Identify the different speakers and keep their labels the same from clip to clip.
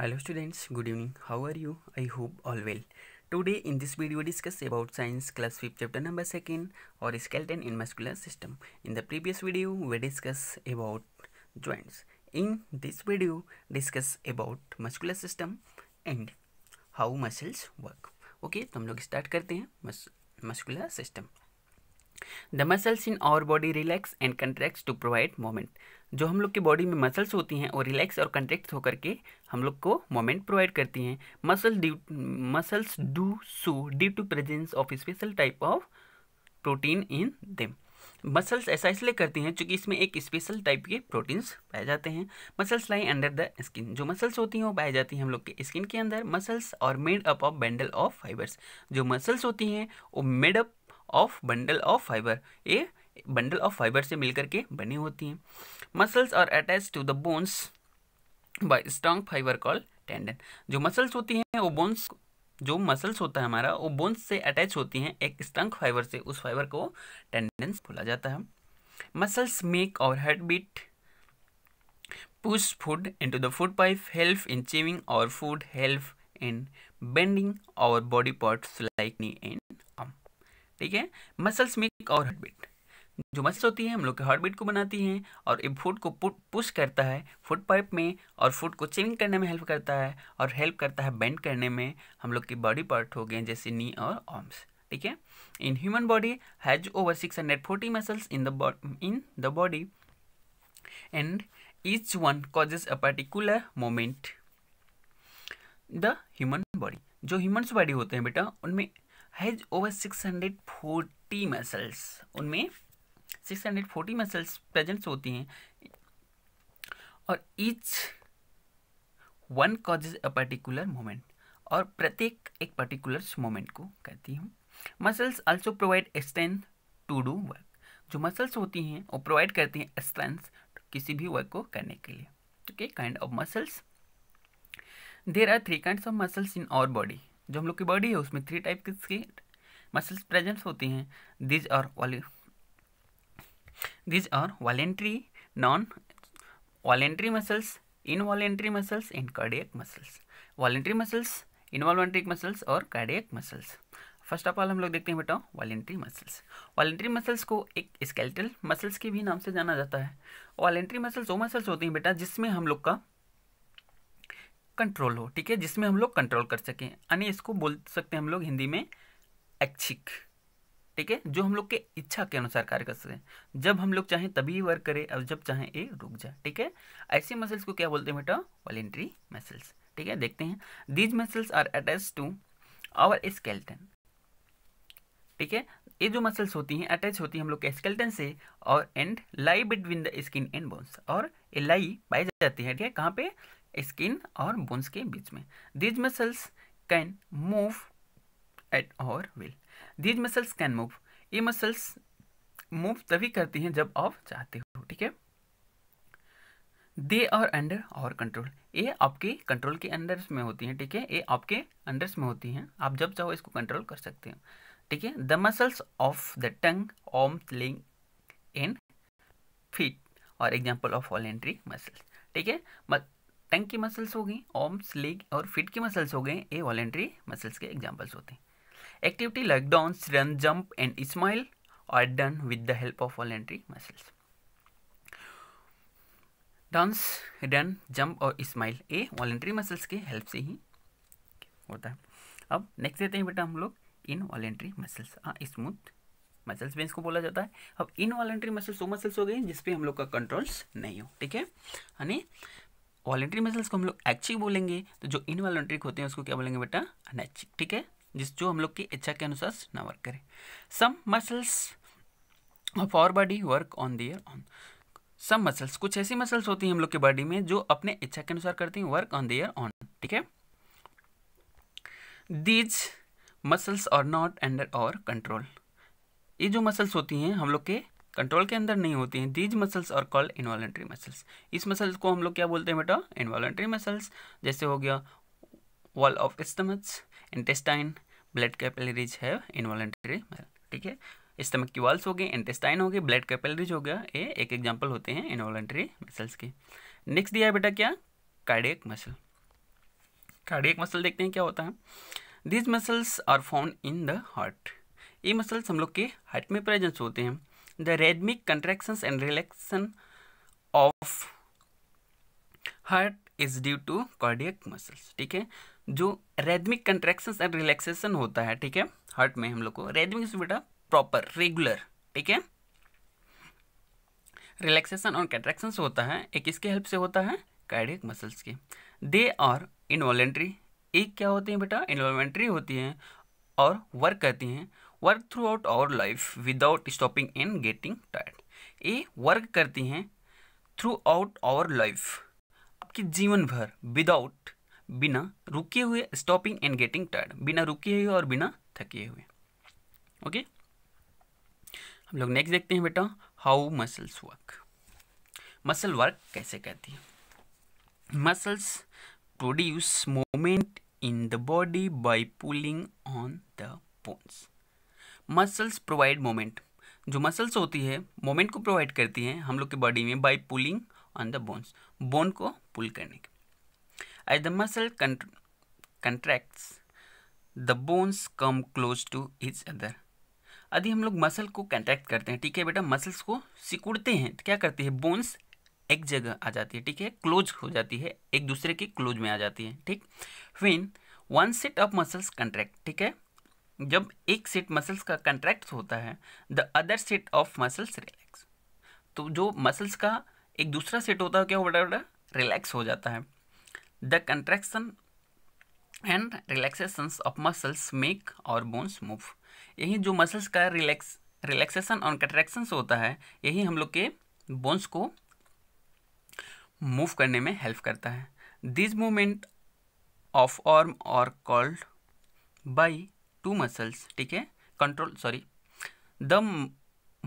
Speaker 1: hello students good evening how are you i hope all well today in this video discuss about science class 5 chapter number 2 or skeleton in muscular system in the previous video we discuss about joints in this video discuss about muscular system and how muscles work okay तो हम लोग start करते हैं muscular system the muscles in our body relax and contracts to provide moment जो हम लोग की body में मसल्स होती हैं वो रिलैक्स और कंट्रैक्ट होकर के हम लोग को मोमेंट प्रोवाइड करती हैं muscle due muscles do so due to presence of special type of protein in them muscles ऐसा इसलिए करती हैं क्योंकि इसमें एक स्पेशल टाइप के प्रोटीन्स पाए जाते हैं muscles lie under the skin जो मसल्स होती हैं वो पाई जाती हैं हम लोग के स्किन के अंदर मसल्स और made up of bundle of fibres जो मसल्स होती हैं वो made up of bundle of fibre ये बंडल ऑफ फाइबर से मिलकर के बनी होती हैं muscles are attach to the bones by strong fibre call tendon जो मसल्स होती हैं वो बोन्स जो मसल्स होता है हमारा वो बोन्स से अटैच होती हैं एक स्टंक फाइबर से उस फाइबर को टेंडेंस बोला जाता है muscles make our heart beat push food into the food pipe help in chewing our food help in bending our body parts like knee and ठीक है muscles make our heart beat जो muscles होती है हम लोग के heart beat को बनाती हैं और ये फूड को पुश करता है फूड पाइप में और फूड को चेंज करने में हेल्प करता है और हेल्प करता है बेंड करने में हम लोग की बॉडी पार्ट हो गए जैसे नी और आर्म्स ठीक है in human body has over six hundred forty muscles in the in the body and each one causes a particular moment the human body जो ह्यूमन्स बॉडी होते हैं बेटा उनमें has over six hundred forty muscles उनमें six hundred forty muscles presents होती हैं और each one causes a particular moment और प्रत्येक एक पर्टिकुलर मोमेंट को कहती हूँ muscles also provide strength to do work जो मसल्स होती हैं वो प्रोवाइड करती हैं स्ट्रेंथ किसी भी वर्क को करने के लिए है kind of muscles there are three kind of muscles in our body जो हम लोग की बॉडी है उसमें थ्री टाइप की मसल्स प्रेजेंट होती हैं दिज और वॉली these are voluntary non voluntary muscles involuntary muscles and cardiac muscles voluntary muscles voluntary muscles और cardiac muscles first of all हम लोग देखते हैं बेटा वॉलेंट्री मसल्स वॉलेंट्री मसल्स को एक स्केलेटल मसल्स के भी नाम से जाना जाता है वॉलेंट्री मसल्स वो मसल्स होती हैं बेटा जिसमें हम लोग का कंट्रोल हो ठीक है जिसमें हम लोग कंट्रोल कर सकें यानी इसको बोल सकते हैं हम लोग हिंदी में ऐच्छिक ठीक है जो हम लोग के इच्छा के अनुसार कार्य कर सकते हैं जब हम लोग चाहें तभी वर्क करें और जब चाहें ये रुक जाए ठीक है ऐसे मसल्स को क्या बोलते हैं बेटा वॉलेंट्री मसल्स ठीक है देखते हैं these muscles are attach to our skeleton ठीक है ये जो मसल्स होती हैं अटैच होती हैं हम लोग के स्केल्टन से और and lie between the skin and bones और ये लाई पाई जाती है ठीक है कहाँ पे स्किन और बोन्स के बीच में these muscles can move at our will these muscles can move ये मसल्स मूव तभी करती हैं जब आप चाहते हो ठीक है दे और अंडर और कंट्रोल ये आपके कंट्रोल के अंडर में होती हैं ठीक है ये आपके अंडर में होती हैं आप जब चाहो इसको कंट्रोल कर सकते हो ठीक है the muscles of the tongue arm leg and feet are example of voluntary muscles ठीक है टंग की मसल्स हो गई ऑम्स लेग और फिट की मसल्स हो गए ये वॉलेंट्री मसल्स के एग्जाम्पल्स होते हैं activity like dance run jump and smile are done with the help of voluntary muscles dance run jump और स्माइल ये वॉलेंट्री मसल्स के हेल्प से ही होता है अब नेक्स्ट देते हैं बेटा हम लोग इन वॉलेंट्री मसल्स हाँ स्मूथ मसल्स भी इसको बोला जाता है अब इन वॉलेंट्री मसल्स वो मसल्स हो गए जिसपे हम लोग का कंट्रोल्स नहीं हो ठीक है यानी वॉलेंट्री मसल्स को हम लोग एक्चिव बोलेंगे तो जो इनवॉलेंट्री होते हैं उसको क्या बोलेंगे बेटा अनैच्छिक ठीक है जिस जो हम लोग की इच्छा के अनुसार ना वर्क करें some muscles of our body work on their own some muscles कुछ ऐसी मसल्स होती हैं हम लोग के बॉडी में जो अपने इच्छा के अनुसार करती हैं वर्क ऑन दियर ऑन ठीक है these muscles are not under our control ये जो मसल्स होती हैं हम लोग के कंट्रोल के अंदर नहीं होती हैं these muscles are called involuntary muscles इस मसल्स को हम लोग क्या बोलते हैं बेटा इन्वॉलेंट्री मसल्स जैसे हो गया wall of stomachs intestine blood capillaries है इन्वॉलेंट्री ठीक है स्टमक की वॉल्स हो गई इंटेस्टाइन हो गई ब्लड कैपिलरीज हो गया ये एक एग्जाम्पल होते हैं इन्वॉलेंट्री मसल्स के नेक्स्ट दिया है बेटा क्या कार्डियक मसल कार्डियक मसल देखते हैं क्या होता है these muscles are found in the heart ये मसल्स हम लोग के हार्ट में प्रेजेंस होते हैं the rhythmic contractions and relaxation of heart is due to cardiac muscles ठीक है जो rhythmic contractions and relaxation होता है ठीक है heart में हम लोग को रेदमिक बेटा proper regular ठीक है रिलैक्सेशन और कंट्रैक्शन होता है एक इसके हेल्प से होता है कार्डियक मसल्स की दे आर इन्वॉलेंट्री एक क्या होती है बेटा इन्वॉलेंट्री होती है और वर्क करती हैं work throughout our life without stopping and getting tired ए वर्क करती हैं थ्रू आउट आवर लाइफ आपके जीवन भर विदाउट बिना रुके हुए स्टॉपिंग एंड गेटिंग टायर्ड बिना रुके हुए और बिना थके हुए ओके हम लोग नेक्स्ट देखते हैं बेटा how muscles work muscle work कैसे करती है muscles produce moment in the body by pulling on the bones muscles provide moment जो मसल्स होती है मोमेंट को प्रोवाइड करती हैं हम लोग के बॉडी में by pulling on the bones bone को पुल करने के as the muscle contracts the bones come close to each other यदि हम लोग मसल को कंट्रैक्ट करते हैं ठीक है बेटा मसल्स को सिकुड़ते हैं तो क्या करती है बोन्स एक जगह आ जाती है ठीक है क्लोज हो जाती है एक दूसरे के क्लोज में आ जाती है ठीक when one set of muscles contract ठीक है जब एक सेट मसल्स का कंट्रैक्ट होता है the other set of muscles relax तो जो मसल्स का एक दूसरा सेट होता है क्या बड़ा बड़ा रिलैक्स हो जाता है the contraction and relaxation of muscles make our bones move यही जो मसल्स का रिलैक्स रिलैक्सेशन और कंट्रैक्शन होता है यही हम लोग के बोन्स को मूव करने में हेल्प करता है this movement of arm are called by two muscles ठीक है control sorry the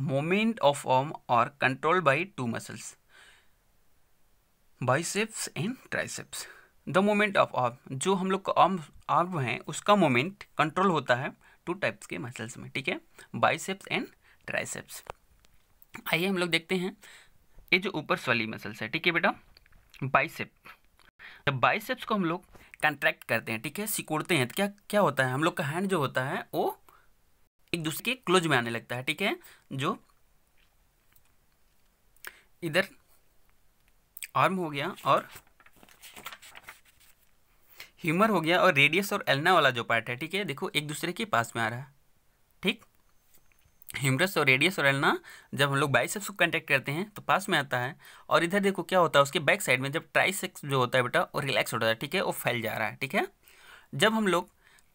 Speaker 1: moment of arm are control by two muscles biceps and triceps the moment of arm जो हम लोग का आर्म आर्म है उसका मोमेंट कंट्रोल होता है टू टाइप्स के मसल्स में ठीक है बाइसेप्स एंड ट्राइसेप्स आइए हम लोग देखते हैं ये जो ऊपर वाली मसल्स है ठीक है बेटा बाइसेप जब बाइसेप्स को हम लोग कंट्रैक्ट करते हैं ठीक है सिकुड़ते हैं तो क्या क्या होता है हम लोग का हैंड जो होता है वो एक दूसरे के क्लोज में आने लगता है ठीक है जो इधर आर्म हो गया और ह्यूमर हो गया और रेडियस और एलना वाला जो पार्ट है ठीक है देखो एक दूसरे के पास में आ रहा है ठीक ह्यूमरस और रेडियस और एलना जब हम लोग बाइसेप्स को कंटेक्ट करते हैं तो पास में आता है और इधर देखो क्या होता है उसके बैक साइड में जब ट्राइसेप्स जो होता है बेटा वो रिलैक्स होता है ठीक है वो फैल जा रहा है ठीक है जब हम लोग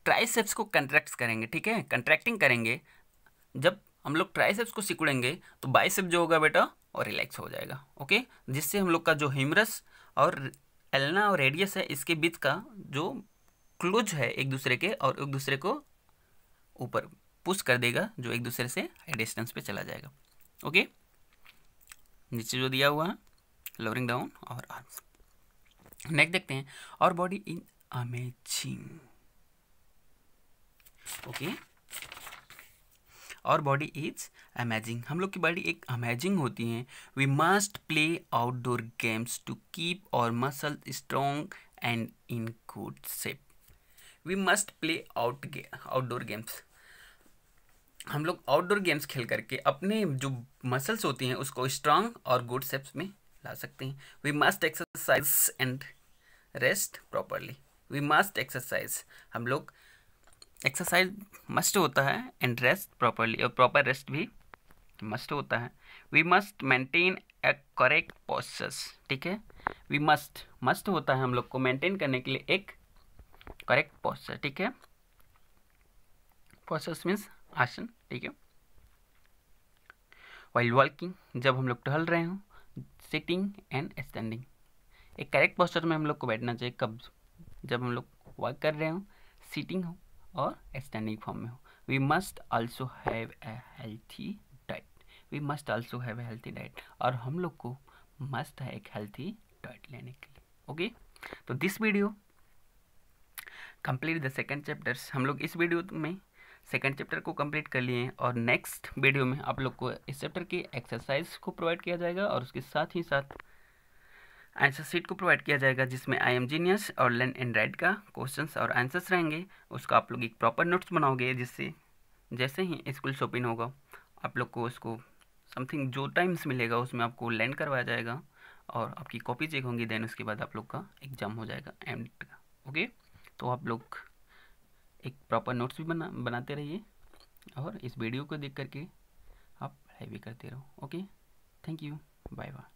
Speaker 1: ट्राइसेप्स को कंट्रैक्ट करेंगे ठीक है कंट्रैक्टिंग करेंगे जब हम लोग ट्राइसेप्स को सिकुड़ेंगे तो बाइसेप जो होगा बेटा और रिलैक्स हो जाएगा ओके जिससे हम लोग का जो ह्यूमरस और एलना और रेडियस है इसके बीच का जो क्लोज है एक दूसरे के और एक दूसरे को ऊपर पुश कर देगा जो एक दूसरे से हाई डिस्टेंस पे चला जाएगा ओके नीचे जो दिया हुआ lowering down our arms next देखते हैं our body in amazing okay our body is amazing हम लोग की बॉडी एक अमेजिंग होती है we must play outdoor games to keep our muscle strong and in good shape we must play out outdoor games हम लोग outdoor games खेल करके अपने जो मसल्स होती हैं उसको स्ट्रांग और गुड स्टेप्स में ला सकते हैं we must exercise and rest properly we must exercise हम लोग एक्सरसाइज मस्ट होता है एंड रेस्ट प्रॉपरली और प्रॉपर रेस्ट भी मस्ट होता है we must maintain a correct postures ठीक है वी मस्ट मस्ट होता है हम लोग को मेंटेन करने के लिए एक करेक्ट पॉस्चर ठीक है पॉस्चर्स मीन्स आसन ठीक है वाइल वॉकिंग जब हम लोग टहल रहे हों सिटिंग एंड स्टैंडिंग एक करेक्ट पोस्टर में हम लोग को बैठना चाहिए कब जब हम लोग वॉक कर रहे हों सिटिंग हो और स्टैंडिंग फॉर्म में हो we must also have a healthy diet we must also have a healthy diet और हम लोग को मस्ट है एक हेल्थी डाइट लेने के लिए ओके तो this video complete the second chapters हम लोग इस वीडियो में सेकेंड चैप्टर को कंप्लीट कर लिए हैं और नेक्स्ट वीडियो में आप लोग को इस चैप्टर की एक्सरसाइज को प्रोवाइड किया जाएगा और उसके साथ ही साथ आंसर सीट को प्रोवाइड किया जाएगा जिसमें आई एम जीनियस और लर्न एंड राइट का क्वेश्चंस और आंसर्स रहेंगे उसका आप लोग एक प्रॉपर नोट्स बनाओगे जिससे जैसे ही स्कूल शॉपिंग होगा आप लोग को उसको समथिंग जो टाइम्स मिलेगा उसमें आपको लैंड करवाया जाएगा और आपकी कॉपी चेक होंगी देन उसके बाद आप लोग का एग्ज़ाम हो जाएगा एम का ओके तो आप लोग एक प्रॉपर नोट्स भी बना बनाते रहिए और इस वीडियो को देख करके आप पढ़ाई भी करते रहो okay thank you bye bye